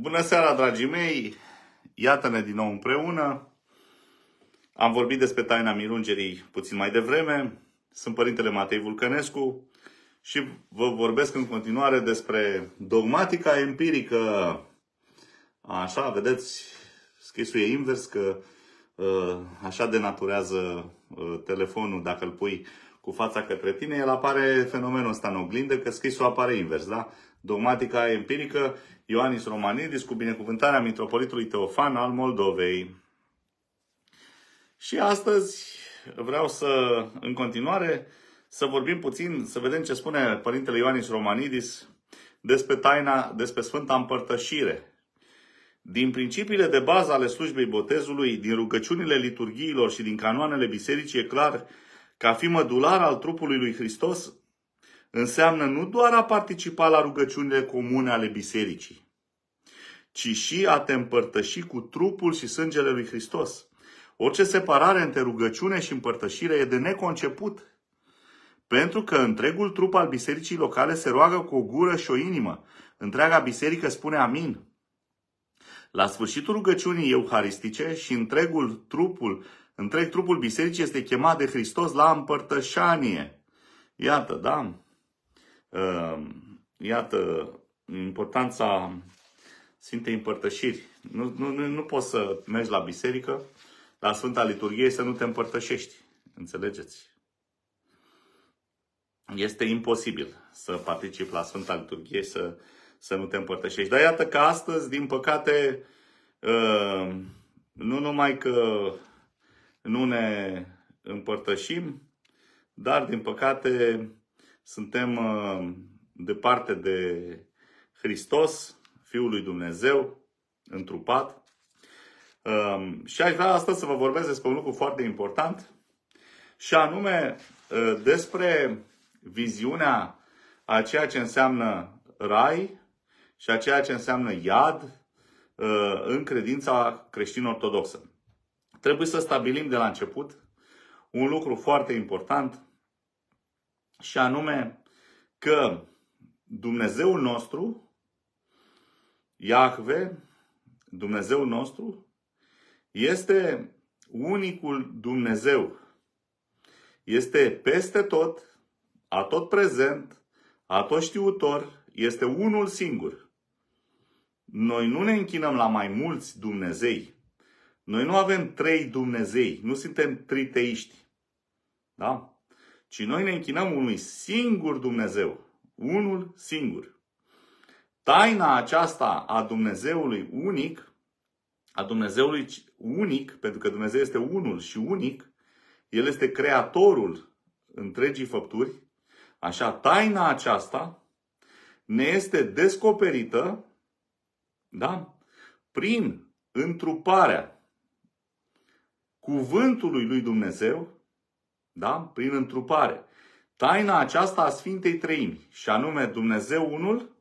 Bună seara, dragii mei! Iată-ne din nou împreună. Am vorbit despre taina mirungerii puțin mai devreme. Sunt Părintele Matei Vulcănescu și vă vorbesc în continuare despre dogmatica empirică. Așa, vedeți, scrisul e invers că uh, așa denaturează uh, telefonul dacă îl pui cu fața către tine, el apare fenomenul ăsta în oglindă, că scrisul apare invers, da? Dogmatica empirică Ioanis Romanidis cu binecuvântarea Mitropolitului Teofan al Moldovei. Și astăzi vreau să, în continuare, să vorbim puțin, să vedem ce spune Părintele Ioanis Romanidis despre taina, despre Sfânta Împărtășire. Din principiile de bază ale slujbei botezului, din rugăciunile liturghiilor și din canoanele bisericii e clar că a fi mădular al trupului lui Hristos înseamnă nu doar a participa la rugăciunile comune ale bisericii, ci și a te împărtăși cu trupul și sângele lui Hristos. Orice separare între rugăciune și împărtășire e de neconceput, pentru că întregul trup al bisericii locale se roagă cu o gură și o inimă. Întreaga biserică spune amin. La sfârșitul rugăciunii euharistice și întregul trupul, întreg trupul bisericii este chemat de Hristos la împărtășanie. Iată, da? Ehm, iată importanța Sfintei Împărtășiri. Nu, nu, nu poți să mergi la biserică, la Sfânta Liturghie, să nu te împărtășești. Înțelegeți? Este imposibil să participi la Sfânta Liturghie să, să nu te împărtășești. Dar iată că astăzi, din păcate, ehm, nu numai că nu ne împărtășim, dar din păcate suntem uh, departe de Hristos, Fiul lui Dumnezeu, întrupat. Um, și aș vrea astăzi să vă vorbesc despre un lucru foarte important, și anume uh, despre viziunea a ceea ce înseamnă rai și a ceea ce înseamnă iad uh, în credința creștin-ortodoxă. Trebuie să stabilim de la început un lucru foarte important și anume că Dumnezeul nostru, Iahve, Dumnezeul nostru, este unicul Dumnezeu. Este peste tot, atot prezent, atot știutor, este unul singur. Noi nu ne închinăm la mai mulți Dumnezei. Noi nu avem trei Dumnezei, nu suntem triteiști. Da? ci noi ne închinăm unui singur Dumnezeu, unul singur. Taina aceasta a Dumnezeului unic, a Dumnezeului unic, pentru că Dumnezeu este unul și unic, El este creatorul întregii făpturi, așa, taina aceasta ne este descoperită, da, prin întruparea cuvântului lui Dumnezeu da? Prin întrupare. Taina aceasta a Sfintei Treimi, și anume Dumnezeu unul,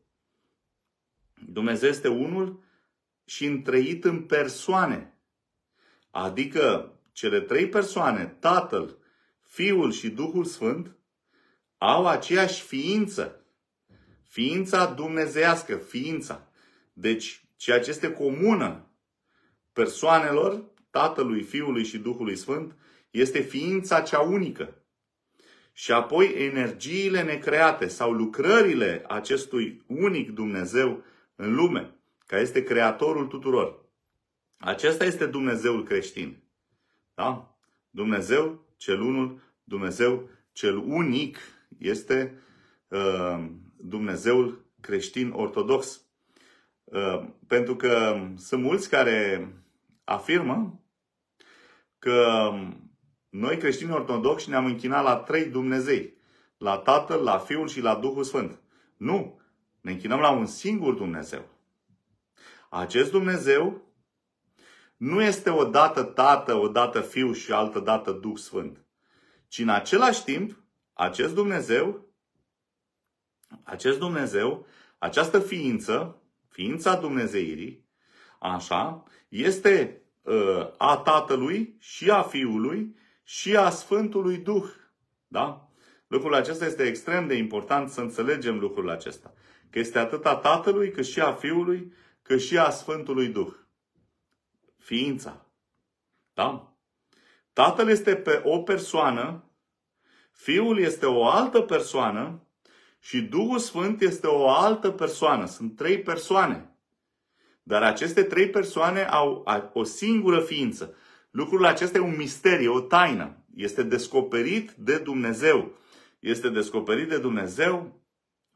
Dumnezeu este unul și întreit în persoane. Adică cele trei persoane, Tatăl, Fiul și Duhul Sfânt, au aceeași ființă. Ființa dumnezeiască, ființa. Deci, ceea ce este comună persoanelor, Tatălui, Fiului și Duhului Sfânt, este ființa cea unică. Și apoi energiile necreate sau lucrările acestui unic Dumnezeu în lume, care este creatorul tuturor. Acesta este Dumnezeul creștin. Da? Dumnezeu cel unul, Dumnezeu cel unic este uh, Dumnezeul creștin ortodox. Uh, pentru că sunt mulți care afirmă că noi creștini ortodoxi ne-am închinat la trei Dumnezei. La Tatăl, la Fiul și la Duhul Sfânt. Nu! Ne închinăm la un singur Dumnezeu. Acest Dumnezeu nu este odată Tată, odată Fiul și altă dată Duh Sfânt. Ci în același timp, acest Dumnezeu, acest Dumnezeu, această ființă, ființa Dumnezeirii, așa, este ă, a Tatălui și a Fiului și a Sfântului Duh. Da? Lucrul acesta este extrem de important să înțelegem lucrul acesta. Că este atât a Tatălui, cât și a Fiului, cât și a Sfântului Duh. Ființa. Da? Tatăl este pe o persoană, Fiul este o altă persoană și Duhul Sfânt este o altă persoană. Sunt trei persoane. Dar aceste trei persoane au o singură ființă. Lucrul acesta e un mister, e o taină. Este descoperit de Dumnezeu. Este descoperit de Dumnezeu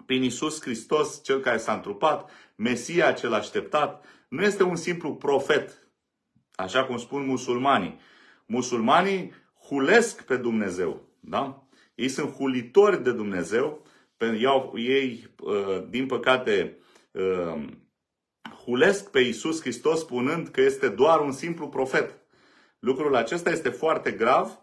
prin Isus Hristos, cel care s-a întrupat, Mesia cel așteptat. Nu este un simplu profet, așa cum spun musulmanii. Musulmanii hulesc pe Dumnezeu. Da? Ei sunt hulitori de Dumnezeu. Ei, ă, din păcate, ă, hulesc pe Isus Hristos spunând că este doar un simplu profet. Lucrul acesta este foarte grav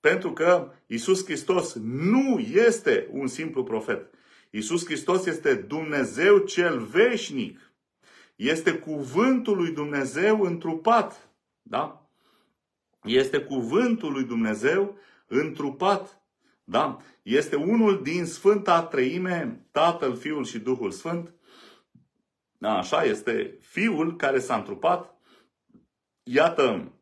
pentru că Isus Hristos nu este un simplu profet. Isus Hristos este Dumnezeu cel veșnic. Este cuvântul lui Dumnezeu întrupat. Da? Este cuvântul lui Dumnezeu întrupat. Da? Este unul din Sfânta Treime, Tatăl, Fiul și Duhul Sfânt. Da, așa este Fiul care s-a întrupat. Iată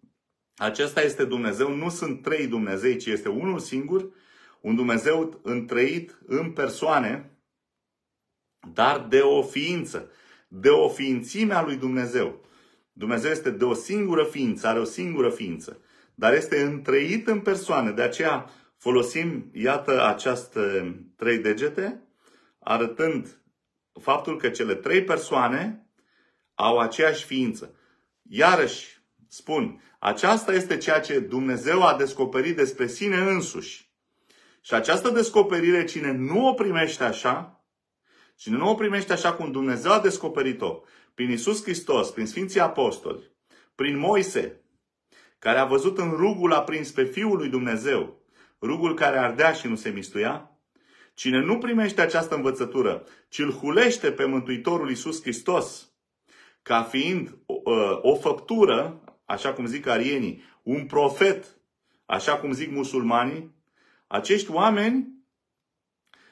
acesta este Dumnezeu, nu sunt trei Dumnezei, ci este unul singur, un Dumnezeu întreit în persoane, dar de o ființă, de o ființime a lui Dumnezeu. Dumnezeu este de o singură ființă, are o singură ființă, dar este întreit în persoane. De aceea folosim, iată, această trei degete, arătând faptul că cele trei persoane au aceeași ființă. Iarăși, Spun, aceasta este ceea ce Dumnezeu a descoperit despre sine însuși. Și această descoperire, cine nu o primește așa, cine nu o primește așa cum Dumnezeu a descoperit-o, prin Isus Hristos, prin Sfinții Apostoli, prin Moise, care a văzut în rugul aprins pe Fiul lui Dumnezeu, rugul care ardea și nu se mistuia, Cine nu primește această învățătură, ci îl hulește pe Mântuitorul Isus Hristos, ca fiind o, uh, o făptură așa cum zic arienii, un profet, așa cum zic musulmanii, acești oameni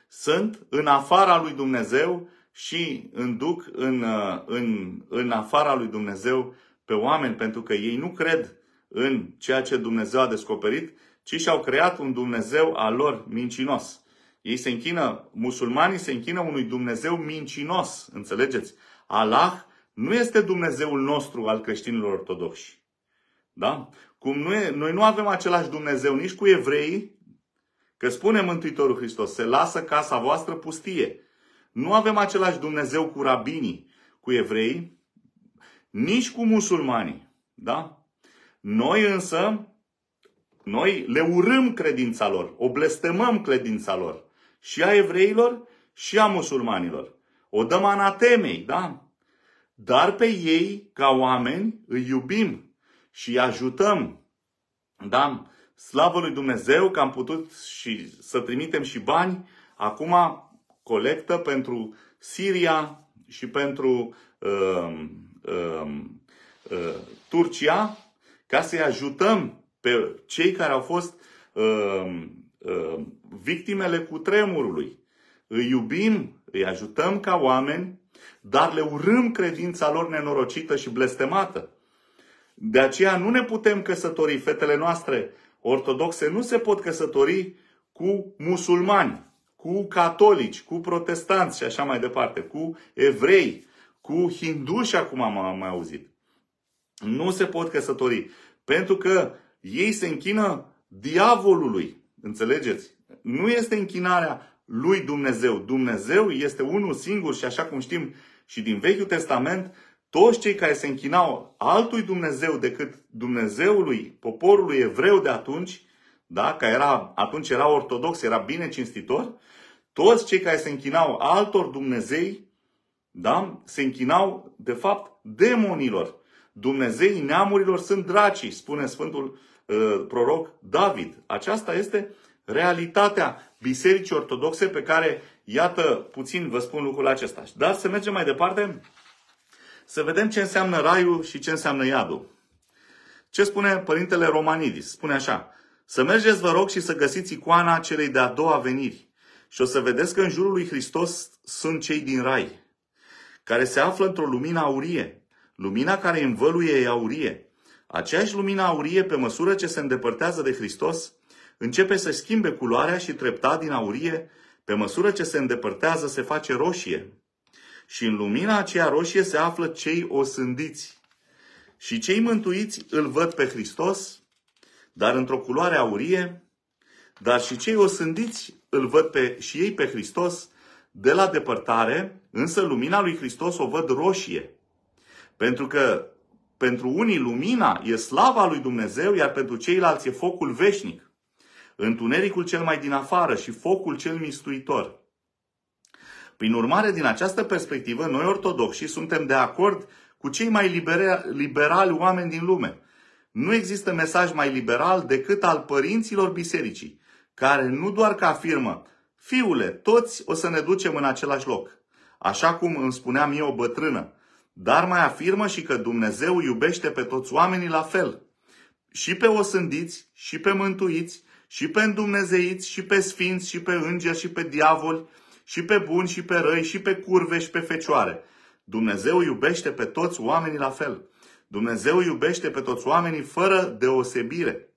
sunt în afara lui Dumnezeu și înduc în, uh, în, în afara lui Dumnezeu pe oameni, pentru că ei nu cred în ceea ce Dumnezeu a descoperit, ci și-au creat un Dumnezeu al lor mincinos. Ei se închină, musulmanii se închină unui Dumnezeu mincinos, înțelegeți? Allah nu este Dumnezeul nostru al creștinilor ortodoxi. Da? Cum nu e, noi nu avem același Dumnezeu nici cu evreii, că spune Mântuitorul Hristos, se lasă casa voastră pustie. Nu avem același Dumnezeu cu rabinii, cu evreii, nici cu musulmanii. Da? Noi însă, noi le urâm credința lor, o blestemăm credința lor. Și a evreilor și a musulmanilor. O dăm anatemei, da? Dar pe ei, ca oameni, îi iubim și îi ajutăm. Da? Slavă lui Dumnezeu că am putut și să trimitem și bani. Acum colectă pentru Siria și pentru uh, uh, uh, Turcia ca să-i ajutăm pe cei care au fost uh, uh, victimele cu tremurului. Îi iubim, îi ajutăm ca oameni, dar le urâm credința lor nenorocită și blestemată. De aceea nu ne putem căsători, fetele noastre ortodoxe nu se pot căsători cu musulmani, cu catolici, cu protestanți și așa mai departe, cu evrei, cu hinduși, acum am mai auzit. Nu se pot căsători, pentru că ei se închină diavolului, înțelegeți? Nu este închinarea lui Dumnezeu. Dumnezeu este unul singur și așa cum știm și din Vechiul Testament, toți cei care se închinau altui Dumnezeu decât Dumnezeului poporului evreu de atunci, da, că era, atunci era ortodox, era bine cinstitor, toți cei care se închinau altor Dumnezei, da, se închinau, de fapt, demonilor. Dumnezeii neamurilor sunt dracii, spune Sfântul uh, proroc David. Aceasta este realitatea Bisericii Ortodoxe pe care, iată, puțin vă spun lucrul acesta. Dar să mergem mai departe să vedem ce înseamnă raiul și ce înseamnă iadul. Ce spune Părintele Romanidis? Spune așa. Să mergeți, vă rog, și să găsiți icoana celei de-a doua veniri. Și o să vedeți că în jurul lui Hristos sunt cei din rai, care se află într-o lumină aurie. Lumina care învăluie e aurie. Aceeași lumină aurie, pe măsură ce se îndepărtează de Hristos, începe să schimbe culoarea și treptat din aurie, pe măsură ce se îndepărtează, se face roșie. Și în lumina aceea roșie se află cei osândiți. Și cei mântuiți îl văd pe Hristos, dar într-o culoare aurie, dar și cei osândiți îl văd pe, și ei pe Hristos de la depărtare, însă lumina lui Hristos o văd roșie. Pentru că pentru unii lumina e slava lui Dumnezeu, iar pentru ceilalți e focul veșnic. Întunericul cel mai din afară și focul cel mistuitor. Prin urmare, din această perspectivă, noi ortodoxi suntem de acord cu cei mai libera- liberali oameni din lume. Nu există mesaj mai liberal decât al părinților bisericii, care nu doar că afirmă, fiule, toți o să ne ducem în același loc, așa cum îmi spuneam eu o bătrână, dar mai afirmă și că Dumnezeu iubește pe toți oamenii la fel. Și pe osândiți, și pe mântuiți, și pe îndumnezeiți, și pe sfinți, și pe îngeri, și pe diavoli, și pe buni și pe răi, și pe curve și pe fecioare. Dumnezeu iubește pe toți oamenii la fel. Dumnezeu iubește pe toți oamenii fără deosebire.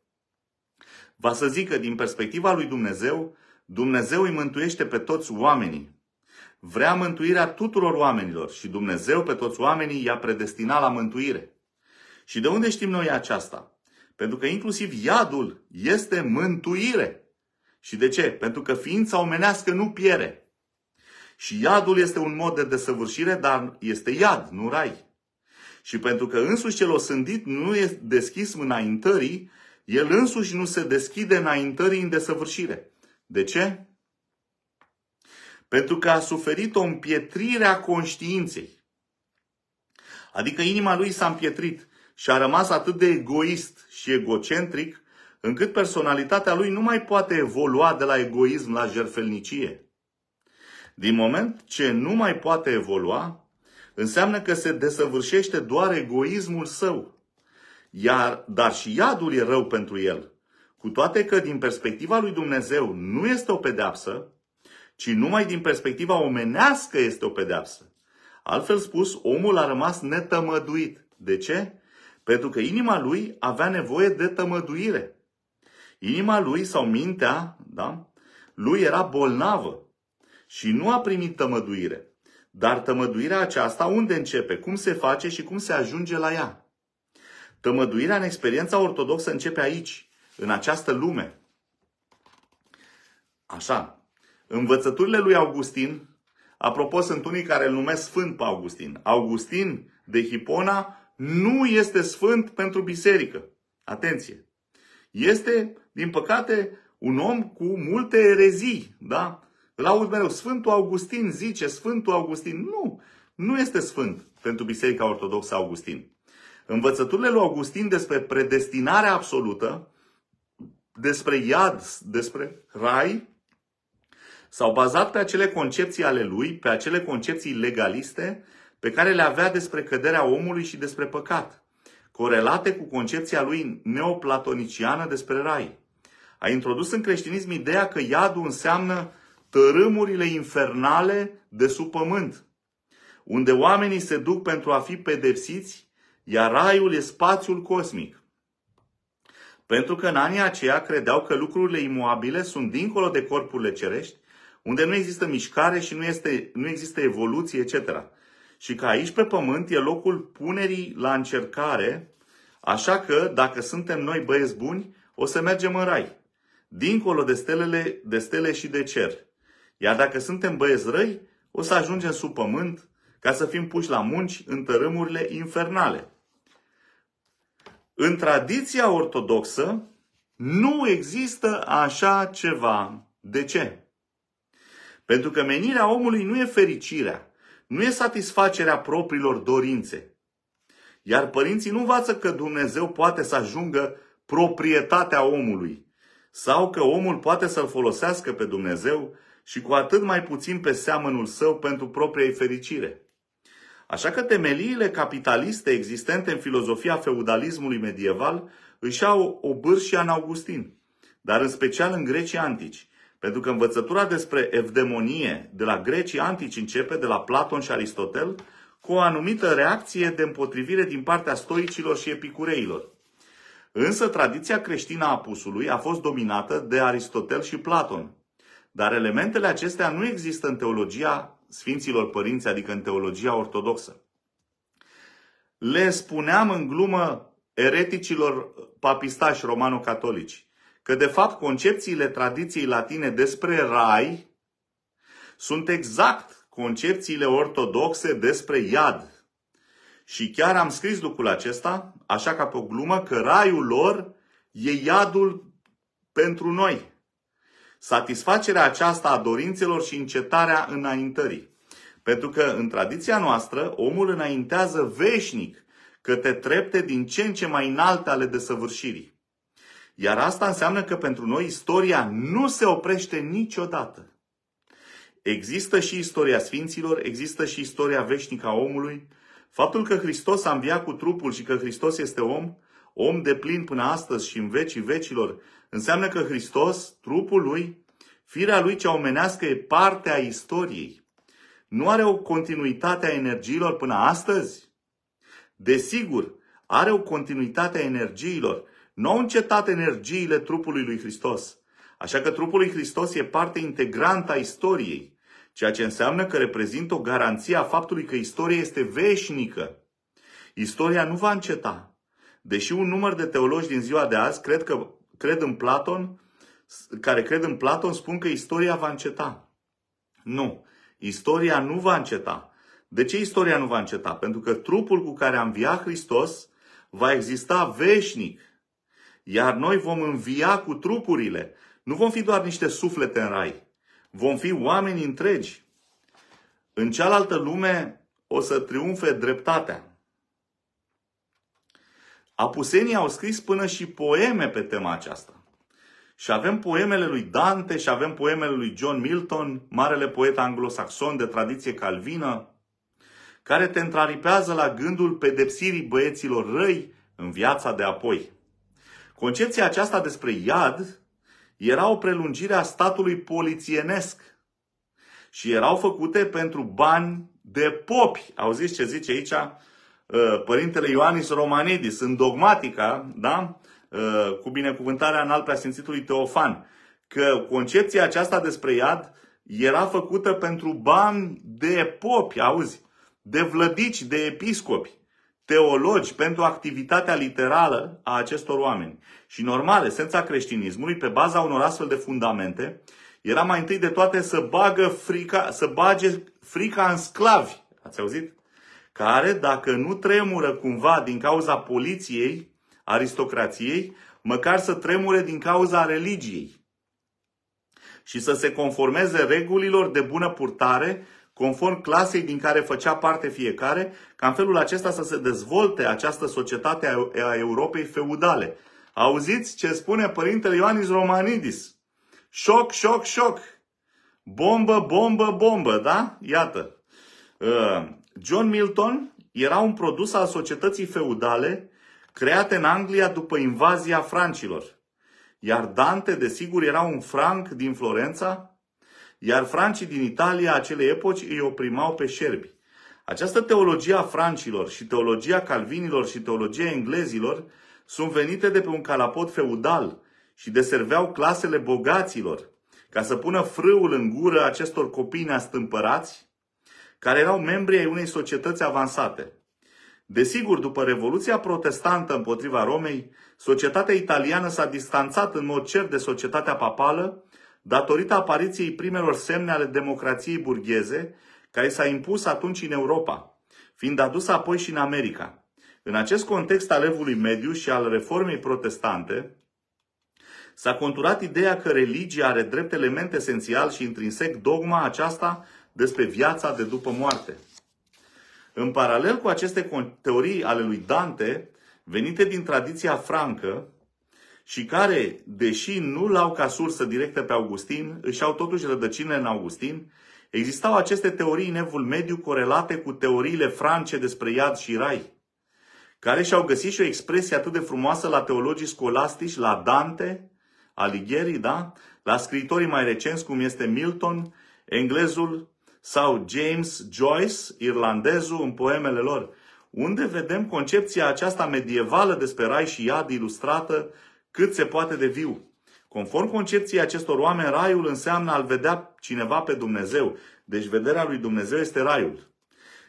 Va să zică din perspectiva lui Dumnezeu, Dumnezeu îi mântuiește pe toți oamenii. Vrea mântuirea tuturor oamenilor și Dumnezeu pe toți oamenii i-a predestinat la mântuire. Și de unde știm noi aceasta? Pentru că inclusiv iadul este mântuire. Și de ce? Pentru că ființa omenească nu piere. Și iadul este un mod de desăvârșire, dar este iad, nu rai. Și pentru că însuși cel osândit nu este deschis înaintării, el însuși nu se deschide înaintării în desăvârșire. De ce? Pentru că a suferit o împietrire a conștiinței. Adică inima lui s-a împietrit și a rămas atât de egoist și egocentric, încât personalitatea lui nu mai poate evolua de la egoism la jerfelnicie. Din moment ce nu mai poate evolua, înseamnă că se desăvârșește doar egoismul său. Iar, dar și iadul e rău pentru el. Cu toate că din perspectiva lui Dumnezeu nu este o pedeapsă, ci numai din perspectiva omenească este o pedeapsă. Altfel spus, omul a rămas netămăduit. De ce? Pentru că inima lui avea nevoie de tămăduire. Inima lui sau mintea da, lui era bolnavă și nu a primit tămăduire. Dar tămăduirea aceasta unde începe, cum se face și cum se ajunge la ea? Tămăduirea în experiența ortodoxă începe aici, în această lume. Așa. Învățăturile lui Augustin, apropo, sunt unii care îl numesc Sfânt pe Augustin. Augustin de Hipona nu este sfânt pentru biserică. Atenție! Este, din păcate, un om cu multe erezii, da? Laud mereu, Sfântul Augustin zice, Sfântul Augustin. Nu, nu este sfânt pentru Biserica Ortodoxă Augustin. Învățăturile lui Augustin despre predestinarea absolută, despre iad, despre rai, s-au bazat pe acele concepții ale lui, pe acele concepții legaliste pe care le avea despre căderea omului și despre păcat, corelate cu concepția lui neoplatoniciană despre rai. A introdus în creștinism ideea că iadul înseamnă tărâmurile infernale de sub pământ, unde oamenii se duc pentru a fi pedepsiți, iar raiul e spațiul cosmic. Pentru că în anii aceia credeau că lucrurile imobile sunt dincolo de corpurile cerești, unde nu există mișcare și nu, este, nu există evoluție, etc. Și că aici pe pământ e locul punerii la încercare, așa că dacă suntem noi băieți buni, o să mergem în rai, dincolo de stelele, de stele și de cer. Iar dacă suntem băieți răi, o să ajungem sub pământ ca să fim puși la munci în tărâmurile infernale. În tradiția ortodoxă nu există așa ceva. De ce? Pentru că menirea omului nu e fericirea, nu e satisfacerea propriilor dorințe. Iar părinții nu învață că Dumnezeu poate să ajungă proprietatea omului sau că omul poate să-l folosească pe Dumnezeu și cu atât mai puțin pe seamănul său pentru propria ei fericire. Așa că temeliile capitaliste existente în filozofia feudalismului medieval își au o și în Augustin, dar în special în grecii antici, pentru că învățătura despre evdemonie de la grecii antici începe de la Platon și Aristotel cu o anumită reacție de împotrivire din partea stoicilor și epicureilor. Însă tradiția creștină a apusului a fost dominată de Aristotel și Platon, dar elementele acestea nu există în teologia Sfinților Părinți, adică în teologia ortodoxă. Le spuneam în glumă ereticilor papistași romano-catolici că de fapt concepțiile tradiției latine despre rai sunt exact concepțiile ortodoxe despre iad. Și chiar am scris lucrul acesta, așa ca pe o glumă, că raiul lor e iadul pentru noi satisfacerea aceasta a dorințelor și încetarea înaintării. Pentru că în tradiția noastră, omul înaintează veșnic către trepte din ce în ce mai înalte ale desăvârșirii. Iar asta înseamnă că pentru noi istoria nu se oprește niciodată. Există și istoria sfinților, există și istoria veșnică a omului. Faptul că Hristos a înviat cu trupul și că Hristos este om, om de plin până astăzi și în vecii vecilor, Înseamnă că Hristos, trupul lui, firea lui cea omenească e parte a istoriei. Nu are o continuitate a energiilor până astăzi? Desigur, are o continuitate a energiilor. Nu au încetat energiile trupului lui Hristos. Așa că trupul lui Hristos e parte integrantă a istoriei, ceea ce înseamnă că reprezintă o garanție a faptului că istoria este veșnică. Istoria nu va înceta. Deși un număr de teologi din ziua de azi cred că cred în Platon, care cred în Platon spun că istoria va înceta. Nu. Istoria nu va înceta. De ce istoria nu va înceta? Pentru că trupul cu care a înviat Hristos va exista veșnic. Iar noi vom învia cu trupurile. Nu vom fi doar niște suflete în rai. Vom fi oameni întregi. În cealaltă lume o să triumfe dreptatea. Apusenii au scris până și poeme pe tema aceasta. Și avem poemele lui Dante și avem poemele lui John Milton, marele poet anglosaxon de tradiție calvină, care te întraripează la gândul pedepsirii băieților răi în viața de apoi. Concepția aceasta despre iad era o prelungire a statului polițienesc și erau făcute pentru bani de popi. Auziți ce zice aici? Uh, Părintele Ioanis Romanidis în dogmatica, da? Uh, cu binecuvântarea în al preasfințitului Teofan, că concepția aceasta despre iad era făcută pentru bani de popi, auzi, de vlădici, de episcopi, teologi, pentru activitatea literală a acestor oameni. Și normal, esența creștinismului, pe baza unor astfel de fundamente, era mai întâi de toate să, bagă frica, să bage frica în sclavi. Ați auzit? care, dacă nu tremură cumva din cauza poliției, aristocrației, măcar să tremure din cauza religiei și să se conformeze regulilor de bună purtare conform clasei din care făcea parte fiecare, ca în felul acesta să se dezvolte această societate a Europei feudale. Auziți ce spune părintele Ioanis Romanidis. Șoc, șoc, șoc! Bombă, bombă, bombă, da? Iată. Ă, John Milton era un produs al societății feudale create în Anglia după invazia francilor. Iar Dante, desigur, era un franc din Florența, iar francii din Italia acelei epoci îi oprimau pe șerbi. Această teologie a francilor și teologia calvinilor și teologia englezilor sunt venite de pe un calapot feudal și deserveau clasele bogaților, ca să pună frâul în gură acestor copii neastâmpărați care erau membri ai unei societăți avansate. Desigur, după Revoluția Protestantă împotriva Romei, societatea italiană s-a distanțat în mod cer de societatea papală, datorită apariției primelor semne ale democrației burgheze, care s-a impus atunci în Europa, fiind adusă apoi și în America. În acest context al evului mediu și al reformei protestante, s-a conturat ideea că religia are drept element esențial și intrinsec dogma aceasta despre viața de după moarte. În paralel cu aceste teorii ale lui Dante, venite din tradiția francă și care, deși nu l-au ca sursă directă pe Augustin, își au totuși rădăcine în Augustin, existau aceste teorii în evul mediu corelate cu teoriile france despre iad și rai, care și-au găsit și o expresie atât de frumoasă la teologii scolastici, la Dante, Alighieri, da? la scritorii mai recenți cum este Milton, englezul sau James Joyce, irlandezul, în poemele lor, unde vedem concepția aceasta medievală despre rai și iad ilustrată cât se poate de viu. Conform concepției acestor oameni, raiul înseamnă a-L vedea cineva pe Dumnezeu. Deci vederea lui Dumnezeu este raiul.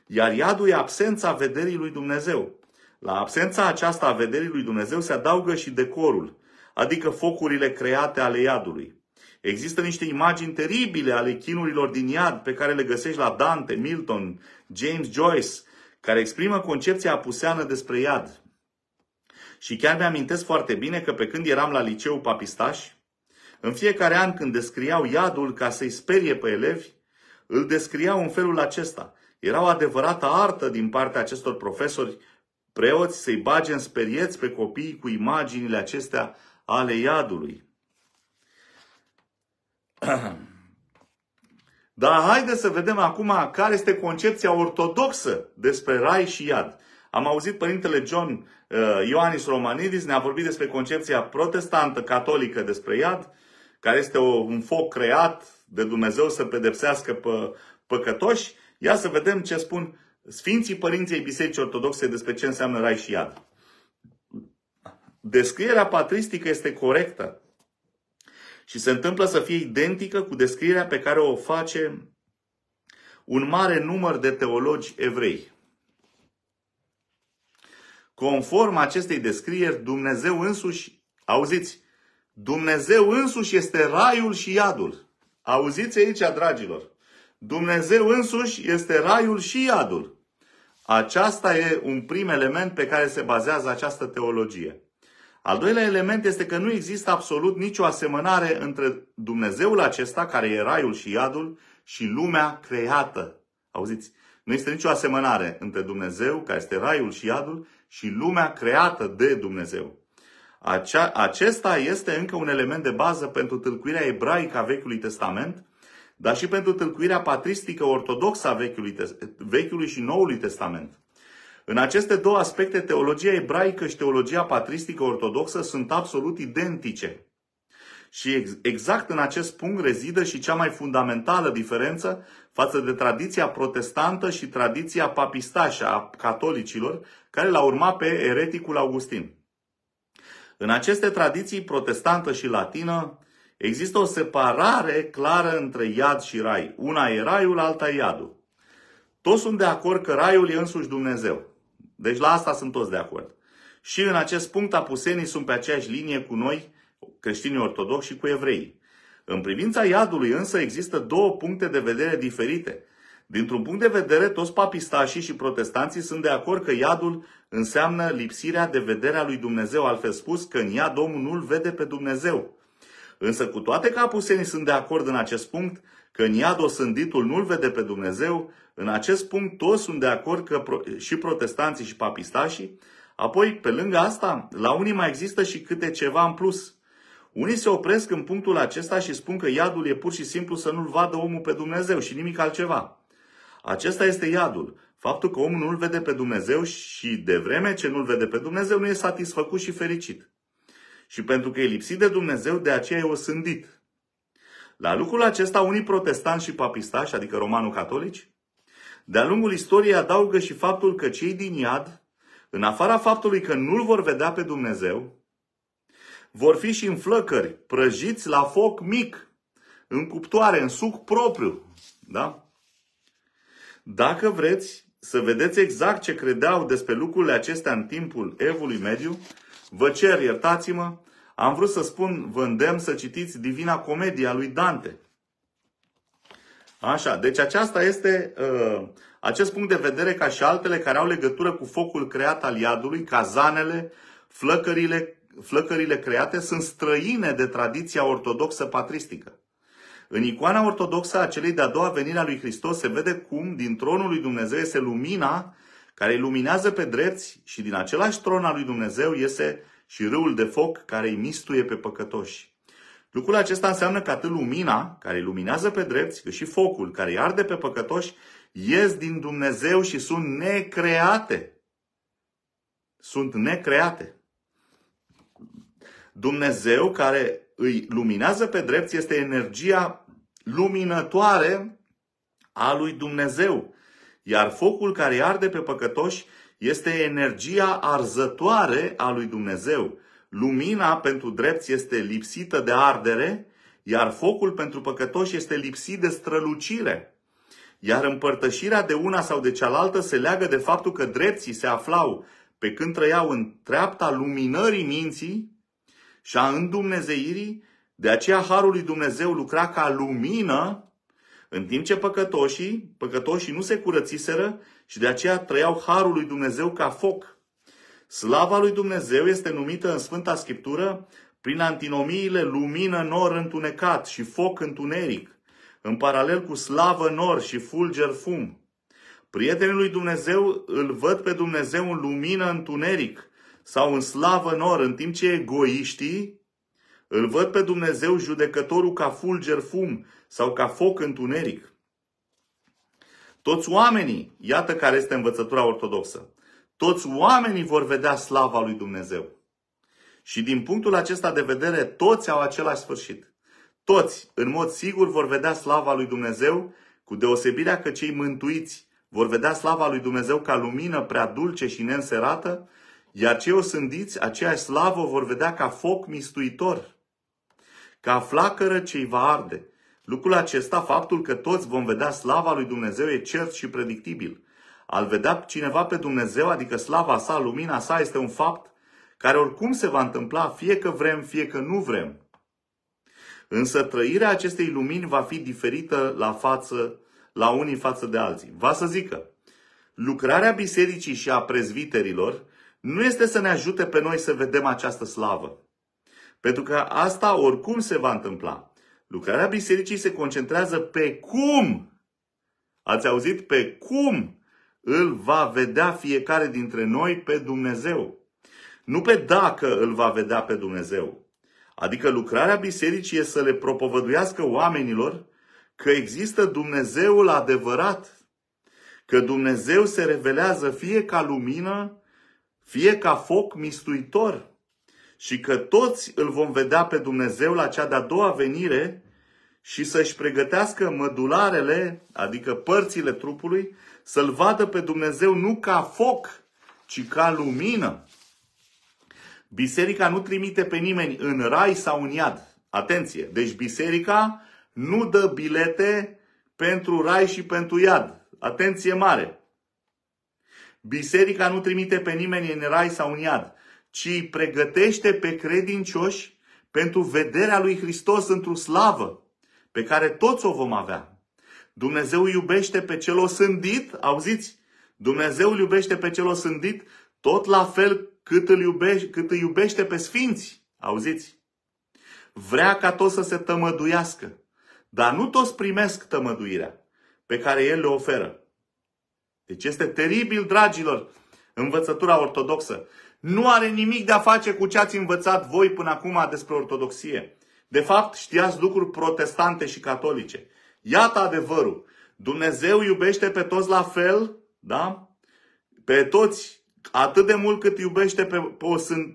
Iar iadul e absența vederii lui Dumnezeu. La absența aceasta a vederii lui Dumnezeu se adaugă și decorul, adică focurile create ale iadului. Există niște imagini teribile ale chinurilor din iad pe care le găsești la Dante, Milton, James Joyce, care exprimă concepția apuseană despre iad. Și chiar mi-amintesc foarte bine că pe când eram la liceu papistaș, în fiecare an când descriau iadul ca să-i sperie pe elevi, îl descriau în felul acesta. Era o adevărată artă din partea acestor profesori preoți să-i bage în sperieți pe copii cu imaginile acestea ale iadului. Dar haideți să vedem acum care este concepția ortodoxă despre rai și iad. Am auzit părintele John uh, Ioannis Romanidis, ne-a vorbit despre concepția protestantă catolică despre iad, care este o, un foc creat de Dumnezeu să pedepsească pe păcătoși. Ia să vedem ce spun Sfinții Părinții Bisericii Ortodoxe despre ce înseamnă rai și iad. Descrierea patristică este corectă. Și se întâmplă să fie identică cu descrierea pe care o face un mare număr de teologi evrei. Conform acestei descrieri, Dumnezeu însuși, auziți, Dumnezeu însuși este raiul și iadul. Auziți aici, dragilor. Dumnezeu însuși este raiul și iadul. Aceasta e un prim element pe care se bazează această teologie. Al doilea element este că nu există absolut nicio asemănare între Dumnezeul acesta, care e raiul și iadul, și lumea creată. Auziți? Nu există nicio asemănare între Dumnezeu, care este raiul și iadul, și lumea creată de Dumnezeu. Acea, acesta este încă un element de bază pentru tâlcuirea ebraică a Vechiului Testament, dar și pentru tâlcuirea patristică ortodoxă a Vechiului, Vechiului și Noului Testament. În aceste două aspecte, teologia ebraică și teologia patristică ortodoxă sunt absolut identice. Și exact în acest punct rezidă și cea mai fundamentală diferență față de tradiția protestantă și tradiția papistașă a catolicilor, care l-a urmat pe ereticul Augustin. În aceste tradiții protestantă și latină există o separare clară între iad și rai. Una e raiul, alta e iadul. Toți sunt de acord că raiul e însuși Dumnezeu. Deci la asta sunt toți de acord. Și în acest punct apusenii sunt pe aceeași linie cu noi, creștinii ortodoxi și cu evrei. În privința iadului însă există două puncte de vedere diferite. Dintr-un punct de vedere, toți papistașii și protestanții sunt de acord că iadul înseamnă lipsirea de vederea lui Dumnezeu, altfel spus că în iad omul nu-l vede pe Dumnezeu. Însă cu toate că apusenii sunt de acord în acest punct, că în iad osânditul nu-l vede pe Dumnezeu, în acest punct toți sunt de acord că și protestanții și papistașii. Apoi, pe lângă asta, la unii mai există și câte ceva în plus. Unii se opresc în punctul acesta și spun că iadul e pur și simplu să nu-l vadă omul pe Dumnezeu și nimic altceva. Acesta este iadul. Faptul că omul nu-l vede pe Dumnezeu și de vreme ce nu-l vede pe Dumnezeu nu e satisfăcut și fericit. Și pentru că e lipsit de Dumnezeu, de aceea e osândit. La lucrul acesta, unii protestanți și papistași, adică romanul catolici, de-a lungul istoriei adaugă și faptul că cei din iad, în afara faptului că nu-L vor vedea pe Dumnezeu, vor fi și în flăcări, prăjiți la foc mic, în cuptoare, în suc propriu. Da? Dacă vreți să vedeți exact ce credeau despre lucrurile acestea în timpul Evului Mediu, vă cer, iertați-mă, am vrut să spun, vă îndemn să citiți Divina Comedia lui Dante. Așa, deci aceasta este uh, acest punct de vedere ca și altele care au legătură cu focul creat al iadului, cazanele, flăcările, flăcările create sunt străine de tradiția ortodoxă patristică. În icoana ortodoxă a celei de-a doua venire a lui Hristos se vede cum din tronul lui Dumnezeu este lumina care iluminează pe drepți și din același tron al lui Dumnezeu iese și râul de foc care îi mistuie pe păcătoși. Lucrul acesta înseamnă că atât lumina care iluminează pe drepți, cât și focul care îi arde pe păcătoși, ies din Dumnezeu și sunt necreate. Sunt necreate. Dumnezeu care îi luminează pe drepți este energia luminătoare a lui Dumnezeu. Iar focul care arde pe păcătoși este energia arzătoare a lui Dumnezeu. Lumina pentru drepți este lipsită de ardere, iar focul pentru păcătoși este lipsit de strălucire. Iar împărtășirea de una sau de cealaltă se leagă de faptul că drepții se aflau pe când trăiau în treapta luminării minții și a îndumnezeirii, de aceea Harul lui Dumnezeu lucra ca lumină, în timp ce păcătoșii, păcătoșii nu se curățiseră și de aceea trăiau Harul lui Dumnezeu ca foc. Slava lui Dumnezeu este numită în Sfânta Scriptură prin antinomiile lumină nor întunecat și foc întuneric, în paralel cu slavă nor și fulger fum. Prietenii lui Dumnezeu îl văd pe Dumnezeu în lumină întuneric sau în slavă nor, în timp ce egoiștii îl văd pe Dumnezeu judecătorul ca fulger fum sau ca foc întuneric. Toți oamenii, iată care este învățătura ortodoxă, toți oamenii vor vedea slava lui Dumnezeu. Și din punctul acesta de vedere, toți au același sfârșit. Toți, în mod sigur, vor vedea slava lui Dumnezeu, cu deosebirea că cei mântuiți vor vedea slava lui Dumnezeu ca lumină prea dulce și neînserată, iar cei osândiți aceeași slavă vor vedea ca foc mistuitor, ca flacără ce va arde. Lucrul acesta, faptul că toți vom vedea slava lui Dumnezeu, e cert și predictibil. Al vedea cineva pe Dumnezeu, adică slava sa, lumina sa, este un fapt care oricum se va întâmpla, fie că vrem, fie că nu vrem. Însă trăirea acestei lumini va fi diferită la, față, la unii față de alții. Va să zică, lucrarea bisericii și a prezviterilor nu este să ne ajute pe noi să vedem această slavă. Pentru că asta oricum se va întâmpla. Lucrarea bisericii se concentrează pe cum. Ați auzit? Pe cum îl va vedea fiecare dintre noi pe Dumnezeu. Nu pe dacă îl va vedea pe Dumnezeu. Adică lucrarea bisericii e să le propovăduiască oamenilor că există Dumnezeul adevărat, că Dumnezeu se revelează fie ca lumină, fie ca foc mistuitor și că toți îl vom vedea pe Dumnezeu la cea de-a doua venire și să-și pregătească mădularele, adică părțile trupului, să-L vadă pe Dumnezeu nu ca foc, ci ca lumină. Biserica nu trimite pe nimeni în rai sau în iad. Atenție! Deci biserica nu dă bilete pentru rai și pentru iad. Atenție mare! Biserica nu trimite pe nimeni în rai sau în iad, ci pregătește pe credincioși pentru vederea lui Hristos într-o slavă pe care toți o vom avea. Dumnezeu iubește pe cel osândit, auziți? Dumnezeu îl iubește pe cel osândit tot la fel cât îl iubește, cât îi iubește pe sfinți, auziți? Vrea ca toți să se tămăduiască, dar nu toți primesc tămăduirea pe care El le oferă. Deci este teribil, dragilor, învățătura ortodoxă. Nu are nimic de a face cu ce ați învățat voi până acum despre ortodoxie. De fapt, știați lucruri protestante și catolice. Iată adevărul. Dumnezeu iubește pe toți la fel, da? Pe toți atât de mult cât iubește pe,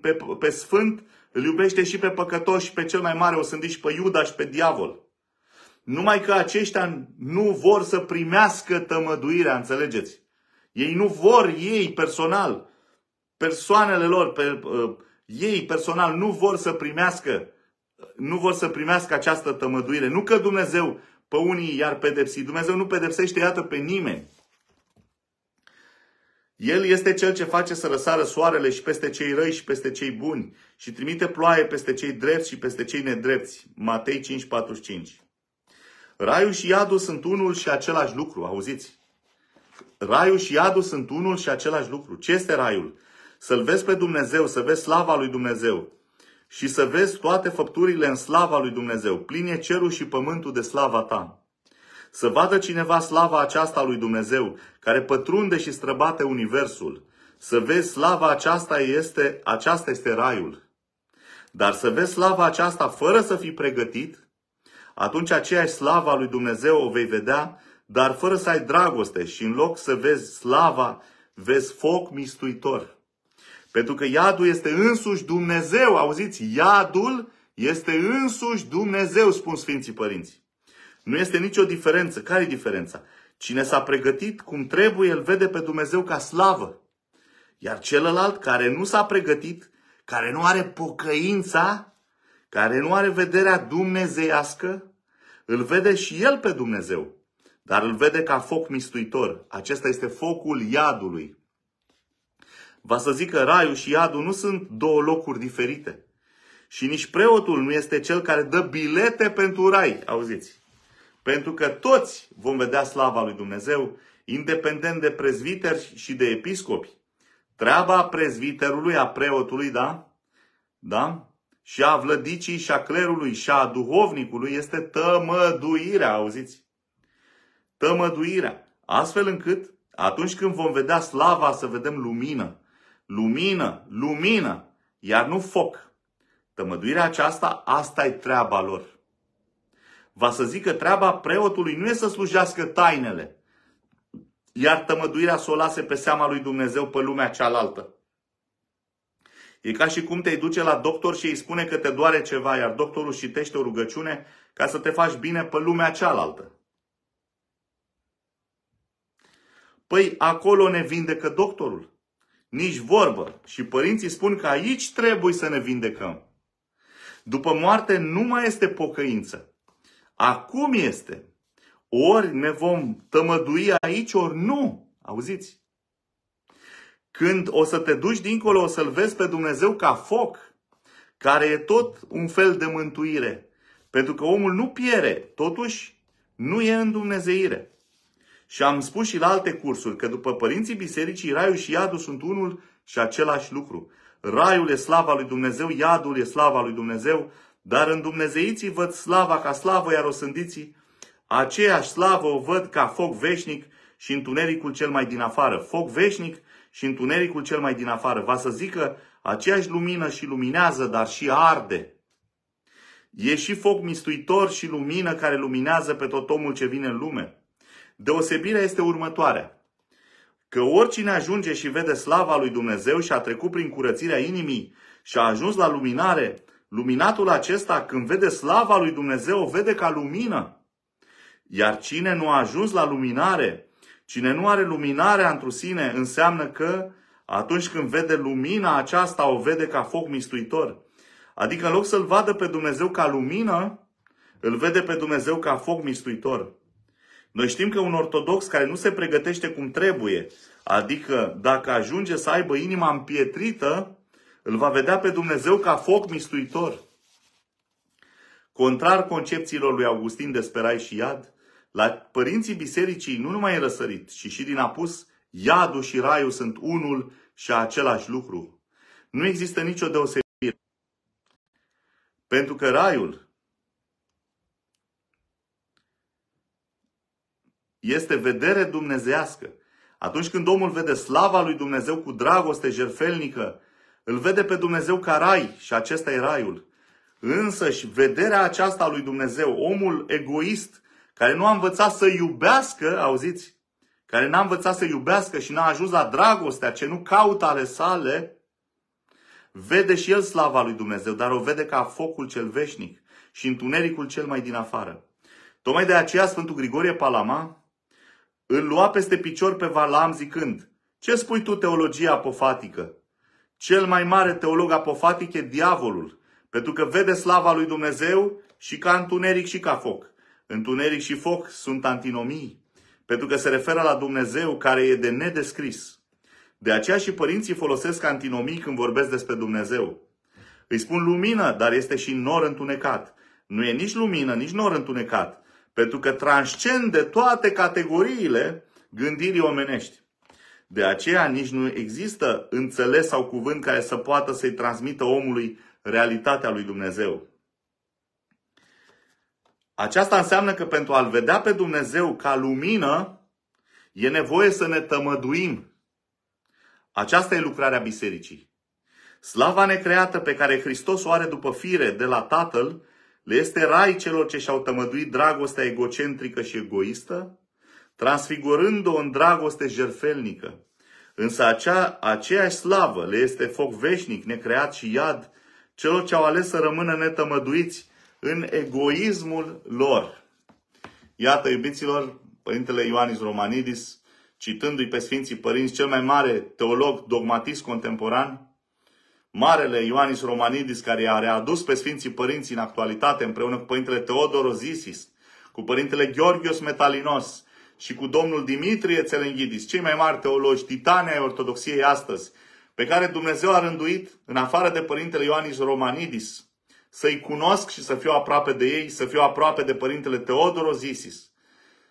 pe, pe, pe sfânt, îl iubește și pe păcătoși și pe cel mai mare o să și pe Iuda și pe diavol. Numai că aceștia nu vor să primească tămăduirea, înțelegeți? Ei nu vor ei personal, persoanele lor, pe, uh, ei personal nu vor să primească nu vor să primească această tămăduire. Nu că Dumnezeu pe unii iar pedepsi. Dumnezeu nu pedepsește, iată, pe nimeni. El este cel ce face să răsară soarele și peste cei răi și peste cei buni și trimite ploaie peste cei drepți și peste cei nedrepți. Matei 5:45. Raiul și iadul sunt unul și același lucru, auziți? Raiul și iadul sunt unul și același lucru. Ce este raiul? Să-L vezi pe Dumnezeu, să vezi slava lui Dumnezeu și să vezi toate făpturile în slava lui Dumnezeu. Pline cerul și pământul de slava ta. Să vadă cineva slava aceasta lui Dumnezeu, care pătrunde și străbate universul. Să vezi slava aceasta este, aceasta este raiul. Dar să vezi slava aceasta fără să fii pregătit, atunci aceeași slava lui Dumnezeu o vei vedea, dar fără să ai dragoste și în loc să vezi slava, vezi foc mistuitor. Pentru că iadul este însuși Dumnezeu. Auziți, iadul este însuși Dumnezeu, spun Sfinții Părinți. Nu este nicio diferență. Care e diferența? Cine s-a pregătit cum trebuie, îl vede pe Dumnezeu ca slavă. Iar celălalt care nu s-a pregătit, care nu are pocăința, care nu are vederea dumnezeiască, îl vede și el pe Dumnezeu, dar îl vede ca foc mistuitor. Acesta este focul iadului. Va să zică raiul și iadul nu sunt două locuri diferite. Și nici preotul nu este cel care dă bilete pentru rai, auziți. Pentru că toți vom vedea slava lui Dumnezeu, independent de prezviteri și de episcopi. Treaba prezviterului, a preotului, da? Da? Și a vlădicii și a clerului și a duhovnicului este tămăduirea, auziți? Tămăduirea. Astfel încât, atunci când vom vedea slava, să vedem lumină lumină, lumină, iar nu foc. Tămăduirea aceasta, asta e treaba lor. Va să zic că treaba preotului nu e să slujească tainele, iar tămăduirea să o lase pe seama lui Dumnezeu pe lumea cealaltă. E ca și cum te duce la doctor și îi spune că te doare ceva, iar doctorul citește o rugăciune ca să te faci bine pe lumea cealaltă. Păi acolo ne vindecă doctorul. Nici vorbă. Și părinții spun că aici trebuie să ne vindecăm. După moarte nu mai este pocăință. Acum este. Ori ne vom tămădui aici, ori nu. Auziți? Când o să te duci dincolo, o să-L vezi pe Dumnezeu ca foc, care e tot un fel de mântuire. Pentru că omul nu piere, totuși nu e în Dumnezeire. Și am spus și la alte cursuri că după părinții bisericii, raiul și iadul sunt unul și același lucru. Raiul e slava lui Dumnezeu, iadul e slava lui Dumnezeu, dar în Dumnezeiții văd slava ca slavă, iar osândiții aceeași slavă o văd ca foc veșnic și întunericul cel mai din afară. Foc veșnic și întunericul cel mai din afară. Va să zică aceeași lumină și luminează, dar și arde. E și foc mistuitor și lumină care luminează pe tot omul ce vine în lume. Deosebirea este următoarea. Că oricine ajunge și vede slava lui Dumnezeu și a trecut prin curățirea inimii și a ajuns la luminare, luminatul acesta când vede slava lui Dumnezeu o vede ca lumină. Iar cine nu a ajuns la luminare, cine nu are luminarea întru sine, înseamnă că atunci când vede lumina aceasta o vede ca foc mistuitor. Adică în loc să-L vadă pe Dumnezeu ca lumină, îl vede pe Dumnezeu ca foc mistuitor. Noi știm că un ortodox care nu se pregătește cum trebuie, adică dacă ajunge să aibă inima împietrită, îl va vedea pe Dumnezeu ca foc mistuitor. Contrar concepțiilor lui Augustin de sperai și iad, la părinții bisericii nu numai e răsărit, ci și din apus, iadul și raiul sunt unul și același lucru. Nu există nicio deosebire. Pentru că raiul Este vedere dumnezească. Atunci când omul vede slava lui Dumnezeu cu dragoste jerfelnică, îl vede pe Dumnezeu ca rai și acesta e raiul. Însă și vederea aceasta a lui Dumnezeu, omul egoist, care nu a învățat să iubească, auziți, care n-a învățat să iubească și n-a ajuns la dragostea ce nu caută ale sale, vede și el slava lui Dumnezeu, dar o vede ca focul cel veșnic și întunericul cel mai din afară. Tocmai de aceea Sfântul Grigorie Palama îl lua peste picior pe Valam zicând, Ce spui tu teologia apofatică? Cel mai mare teolog apofatic e diavolul, pentru că vede slava lui Dumnezeu și ca întuneric și ca foc. Întuneric și foc sunt antinomii, pentru că se referă la Dumnezeu care e de nedescris. De aceea și părinții folosesc antinomii când vorbesc despre Dumnezeu. Îi spun lumină, dar este și nor întunecat. Nu e nici lumină, nici nor întunecat, pentru că transcende toate categoriile gândirii omenești. De aceea nici nu există înțeles sau cuvânt care să poată să-i transmită omului realitatea lui Dumnezeu. Aceasta înseamnă că pentru a-L vedea pe Dumnezeu ca lumină, e nevoie să ne tămăduim. Aceasta e lucrarea bisericii. Slava necreată pe care Hristos o are după fire de la Tatăl le este rai celor ce și-au tămăduit dragostea egocentrică și egoistă, transfigurând-o în dragoste jerfelnică. Însă acea, aceeași slavă le este foc veșnic, necreat și iad, celor ce au ales să rămână netămăduiți în egoismul lor. Iată, iubiților, Părintele Ioanis Romanidis, citându-i pe Sfinții Părinți, cel mai mare teolog dogmatist contemporan, Marele Ioanis Romanidis, care i-a readus pe Sfinții Părinți în actualitate, împreună cu Părintele Zisis, cu Părintele Gheorghios Metalinos și cu domnul Dimitrie Țelenghidis, cei mai mari teologi, titani ai Ortodoxiei astăzi, pe care Dumnezeu a rânduit, în afară de Părintele Ioanis Romanidis, să-i cunosc și să fiu aproape de ei, să fiu aproape de Părintele Zisis,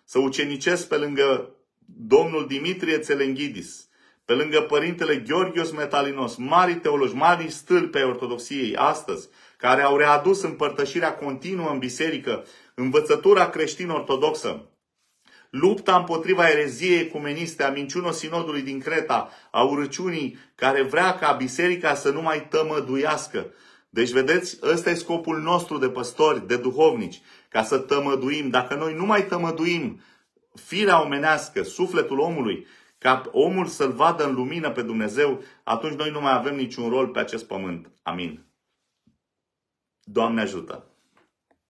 să ucenicesc pe lângă domnul Dimitrie Țelenghidis, pe lângă părintele Gheorghios Metalinos, mari teologi, mari stâlpi ai ortodoxiei astăzi, care au readus împărtășirea continuă în biserică, învățătura creștin-ortodoxă, lupta împotriva ereziei ecumeniste, a sinodului din Creta, a urăciunii care vrea ca biserica să nu mai tămăduiască. Deci, vedeți, ăsta e scopul nostru de păstori, de duhovnici, ca să tămăduim. Dacă noi nu mai tămăduim firea omenească, sufletul omului, ca omul să-L vadă în lumină pe Dumnezeu, atunci noi nu mai avem niciun rol pe acest pământ. Amin. Doamne ajută!